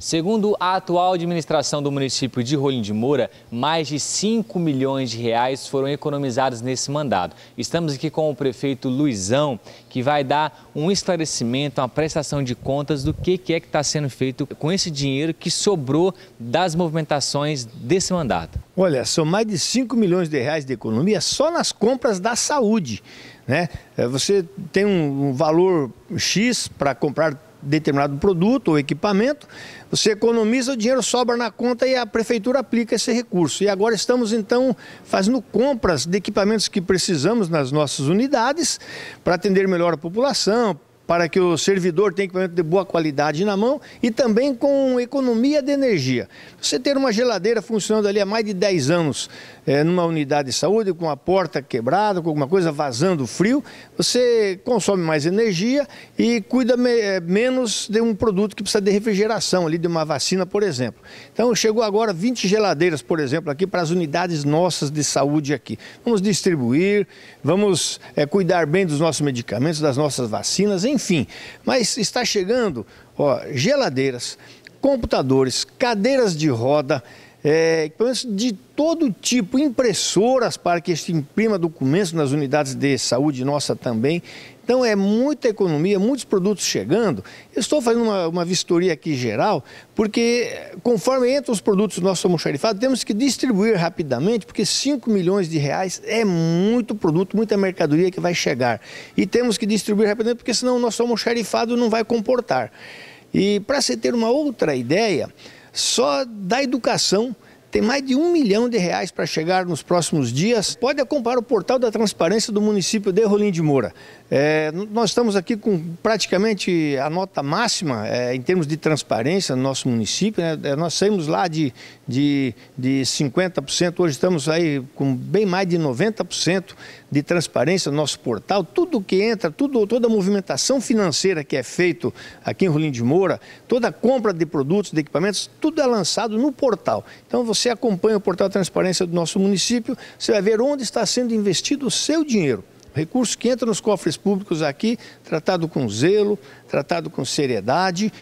Segundo a atual administração do município de Rolim de Moura, mais de 5 milhões de reais foram economizados nesse mandado. Estamos aqui com o prefeito Luizão, que vai dar um esclarecimento, uma prestação de contas do que é que está sendo feito com esse dinheiro que sobrou das movimentações desse mandato. Olha, são mais de 5 milhões de reais de economia só nas compras da saúde. Né? É, você tem um valor X para comprar determinado produto ou equipamento, você economiza, o dinheiro sobra na conta e a prefeitura aplica esse recurso. E agora estamos então fazendo compras de equipamentos que precisamos nas nossas unidades para atender melhor a população, para que o servidor tenha equipamento de boa qualidade na mão e também com economia de energia. Você ter uma geladeira funcionando ali há mais de 10 anos é, numa unidade de saúde, com a porta quebrada, com alguma coisa vazando frio, você consome mais energia e cuida me, é, menos de um produto que precisa de refrigeração, ali de uma vacina, por exemplo. Então chegou agora 20 geladeiras, por exemplo, aqui para as unidades nossas de saúde aqui. Vamos distribuir, vamos é, cuidar bem dos nossos medicamentos, das nossas vacinas, enfim enfim. Mas está chegando ó, geladeiras, computadores, cadeiras de roda, é, equipamentos de todo tipo, impressoras para que se imprima documentos nas unidades de saúde nossa também. Então é muita economia, muitos produtos chegando. Eu estou fazendo uma, uma vistoria aqui geral, porque conforme entram os produtos do nosso almoxarifado, temos que distribuir rapidamente, porque 5 milhões de reais é muito produto, muita mercadoria que vai chegar. E temos que distribuir rapidamente, porque senão o nosso almoxarifado não vai comportar. E para você ter uma outra ideia, só da educação tem mais de um milhão de reais para chegar nos próximos dias. Pode acompanhar o portal da transparência do município de Rolim de Moura. É, nós estamos aqui com praticamente a nota máxima é, em termos de transparência no nosso município. Né? É, nós saímos lá de, de, de 50%, hoje estamos aí com bem mais de 90% de transparência no nosso portal. Tudo que entra, tudo, toda a movimentação financeira que é feito aqui em Rolim de Moura, toda a compra de produtos, de equipamentos, tudo é lançado no portal. Então você você acompanha o portal Transparência do nosso município, você vai ver onde está sendo investido o seu dinheiro. Recurso que entra nos cofres públicos aqui, tratado com zelo, tratado com seriedade.